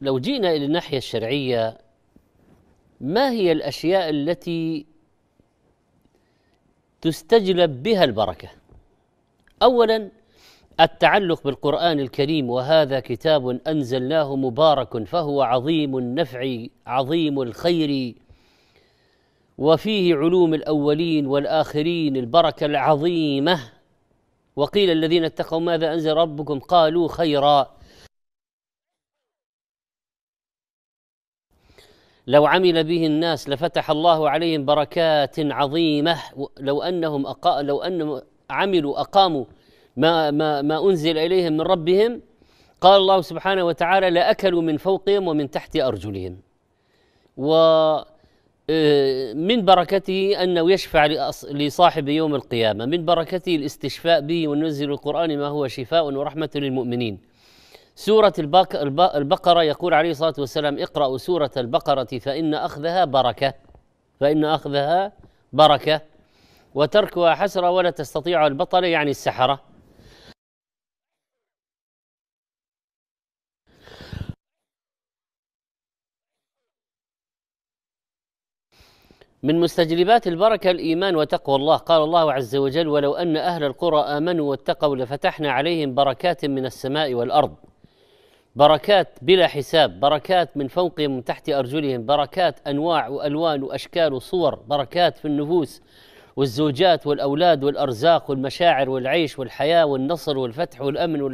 لو جئنا الى الناحيه الشرعيه ما هي الاشياء التي تستجلب بها البركه اولا التعلق بالقران الكريم وهذا كتاب انزلناه مبارك فهو عظيم النفع عظيم الخير وفيه علوم الاولين والاخرين البركه العظيمه وقيل الذين اتقوا ماذا انزل ربكم قالوا خيرا لو عمل به الناس لفتح الله عليهم بركات عظيمه لو انهم أقا لو انهم عملوا اقاموا ما ما ما انزل اليهم من ربهم قال الله سبحانه وتعالى لاكلوا من فوقهم ومن تحت ارجلهم ومن آه، بركته انه يشفع لصاحب يوم القيامه من بركته الاستشفاء به وننزل القران ما هو شفاء ورحمه للمؤمنين سورة البق... البقرة يقول عليه الصلاة والسلام اقرأوا سورة البقرة فإن أخذها بركة فإن أخذها بركة وتركها حسرة ولا تستطيع البطلة يعني السحرة من مستجلبات البركة الإيمان وتقوى الله قال الله عز وجل ولو أن أهل القرى آمنوا واتقوا لفتحنا عليهم بركات من السماء والأرض بركات بلا حساب بركات من فوقهم من تحت أرجلهم بركات أنواع وألوان وأشكال وصور بركات في النفوس والزوجات والأولاد والأرزاق والمشاعر والعيش والحياة والنصر والفتح والأمن